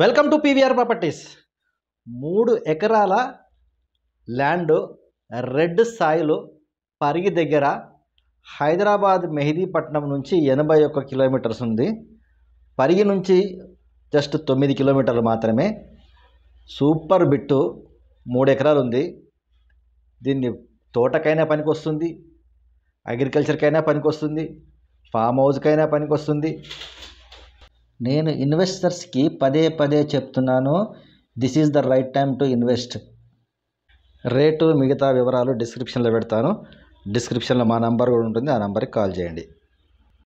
welcome to PVR properties మూడు ఎకరాల land red Sailu Parigi దగ్గర హైదరాబాద్ మెహదీపట్నం నుంచి ఎనభై ఒక్క కిలోమీటర్స్ ఉంది పరిగి నుంచి జస్ట్ తొమ్మిది కిలోమీటర్లు మాత్రమే సూపర్ బిట్టు మూడు ఎకరాలు ఉంది దీన్ని తోటకైనా పనికొస్తుంది అగ్రికల్చర్కైనా పనికొస్తుంది ఫామ్ హౌస్కైనా పనికొస్తుంది నేను ఇన్వెస్టర్స్కి పదే పదే చెప్తున్నాను this is the right time to invest rate మిగతా వివరాలు డిస్క్రిప్షన్లో పెడతాను డిస్క్రిప్షన్లో మా నంబర్ కూడా ఉంటుంది ఆ నెంబర్కి కాల్ చేయండి